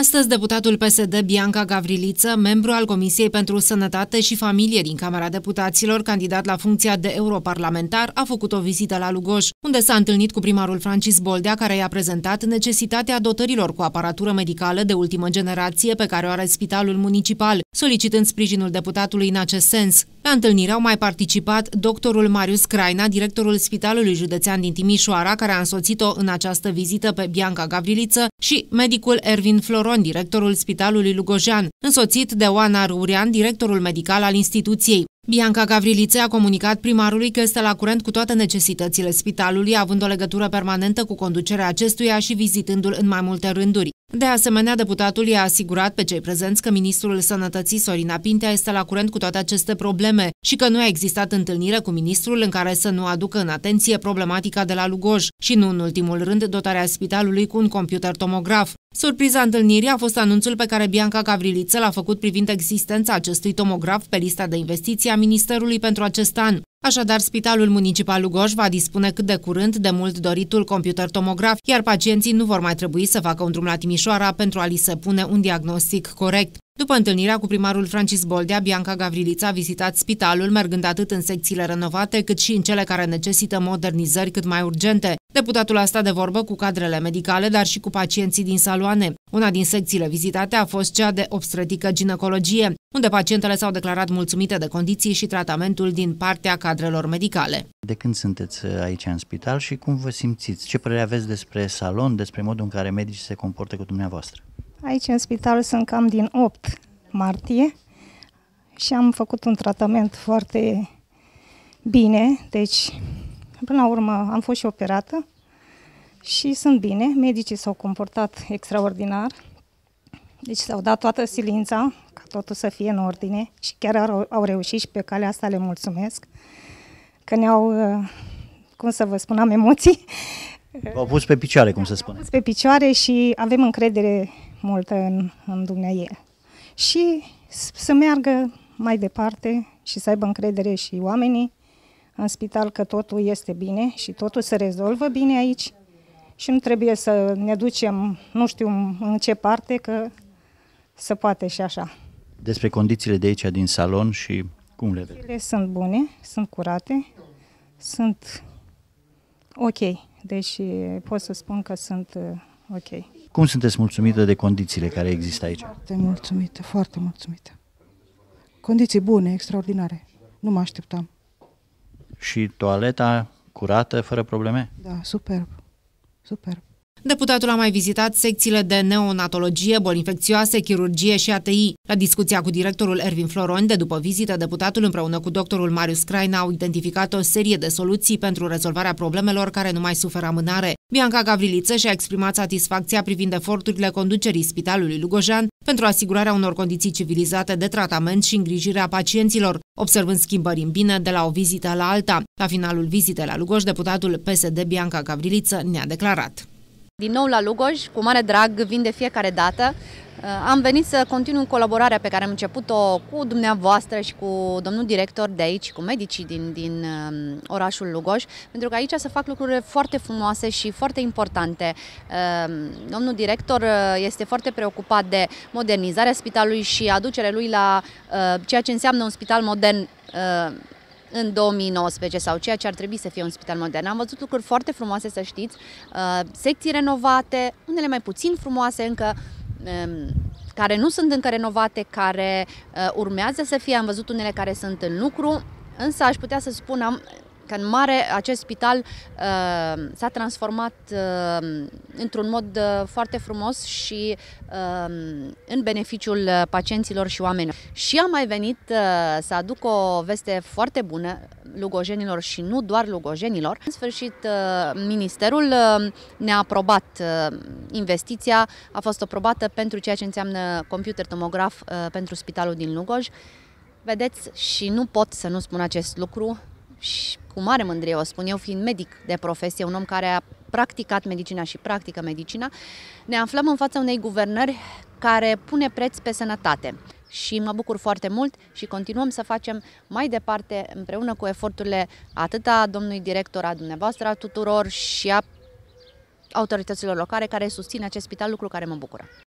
Astăzi, deputatul PSD Bianca Gavriliță, membru al Comisiei pentru Sănătate și Familie din Camera Deputaților, candidat la funcția de europarlamentar, a făcut o vizită la Lugoj, unde s-a întâlnit cu primarul Francis Boldea, care i-a prezentat necesitatea dotărilor cu aparatură medicală de ultimă generație pe care o are Spitalul Municipal, solicitând sprijinul deputatului în acest sens. La întâlnire au mai participat doctorul Marius Craina, directorul Spitalului Județean din Timișoara, care a însoțit-o în această vizită pe Bianca Gavriliță, și medicul Ervin Floron, directorul Spitalului Lugojan, însoțit de Oana Rurian, directorul medical al instituției. Bianca Gavrilițe a comunicat primarului că este la curent cu toate necesitățile spitalului, având o legătură permanentă cu conducerea acestuia și vizitându-l în mai multe rânduri. De asemenea, deputatul i-a asigurat pe cei prezenți că ministrul sănătății Sorina Pintea este la curent cu toate aceste probleme și că nu a existat întâlnire cu ministrul în care să nu aducă în atenție problematica de la Lugoj și nu în ultimul rând dotarea spitalului cu un computer tomograf. Surpriza întâlnirii a fost anunțul pe care Bianca Gavriliță l-a făcut privind existența acestui tomograf pe lista de investiții a Ministerului pentru acest an. Așadar, Spitalul Municipal Lugoj va dispune cât de curând de mult doritul computer tomograf, iar pacienții nu vor mai trebui să facă un drum la Timișoara pentru a li se pune un diagnostic corect. După întâlnirea cu primarul Francis Boldea, Bianca Gavrilița a vizitat spitalul, mergând atât în secțiile renovate, cât și în cele care necesită modernizări cât mai urgente. Deputatul a stat de vorbă cu cadrele medicale, dar și cu pacienții din saloane. Una din secțiile vizitate a fost cea de obstetrică ginecologie unde pacientele s-au declarat mulțumite de condiții și tratamentul din partea cadrelor medicale. De când sunteți uh, aici în spital și cum vă simțiți? Ce părere aveți despre salon, despre modul în care medicii se comportă cu dumneavoastră? Aici în spital sunt cam din 8 martie și am făcut un tratament foarte bine, deci până la urmă am fost și operată și sunt bine, medicii s-au comportat extraordinar, deci s-au dat toată silința, totul să fie în ordine și chiar au reușit și pe calea asta le mulțumesc că ne-au, uh, cum să vă spun, am emoții. V-au pus pe picioare, cum se spune. Pus pe picioare și avem încredere multă în, în dumneavoastră. Și să meargă mai departe și să aibă încredere și oamenii în spital că totul este bine și totul se rezolvă bine aici și nu trebuie să ne ducem nu știu în ce parte, că se poate și așa despre condițiile de aici din salon și cum le vedeți? Ele sunt bune, sunt curate, sunt ok, deci pot să spun că sunt uh, ok. Cum sunteți mulțumită de condițiile care există aici? Foarte mulțumită, foarte mulțumită. Condiții bune, extraordinare. Nu mă așteptam. Și toaleta curată, fără probleme? Da, superb. Superb. Deputatul a mai vizitat secțiile de neonatologie, boli infecțioase, chirurgie și ATI. La discuția cu directorul Ervin Floroni de după vizită, deputatul împreună cu doctorul Marius Craina au identificat o serie de soluții pentru rezolvarea problemelor care nu mai suferă amânare. Bianca Gavriliță și-a exprimat satisfacția privind eforturile conducerii Spitalului Lugojan pentru asigurarea unor condiții civilizate de tratament și îngrijirea pacienților, observând schimbări în bine de la o vizită la alta. La finalul vizitei la Lugoj, deputatul PSD Bianca Gavriliță ne-a declarat. Din nou la Lugoj, cu mare drag, vin de fiecare dată. Uh, am venit să continuăm colaborarea pe care am început-o cu dumneavoastră și cu domnul director de aici, cu medicii din, din uh, orașul Lugoj, pentru că aici se fac lucruri foarte frumoase și foarte importante. Uh, domnul director este foarte preocupat de modernizarea spitalului și aducerea lui la ceea ce înseamnă un spital modern în 2019 sau ceea ce ar trebui să fie un spital modern. Am văzut lucruri foarte frumoase, să știți, uh, secții renovate, unele mai puțin frumoase încă, um, care nu sunt încă renovate, care uh, urmează să fie, am văzut unele care sunt în lucru, însă aș putea să spun, am, că în mare acest spital uh, s-a transformat uh, într-un mod uh, foarte frumos și uh, în beneficiul pacienților și oamenilor. Și am mai venit uh, să aduc o veste foarte bună lugojenilor și nu doar lugojenilor. În sfârșit, uh, ministerul uh, ne-a aprobat uh, investiția, a fost aprobată pentru ceea ce înseamnă computer tomograf uh, pentru spitalul din Lugoj. Vedeți, și nu pot să nu spun acest lucru, și cu mare mândrie o spun eu, fiind medic de profesie, un om care a practicat medicina și practică medicina, ne aflăm în fața unei guvernări care pune preț pe sănătate. Și mă bucur foarte mult și continuăm să facem mai departe împreună cu eforturile atât a domnului director, a dumneavoastră, a tuturor și a autorităților locale care susțin acest spital, lucru care mă bucură.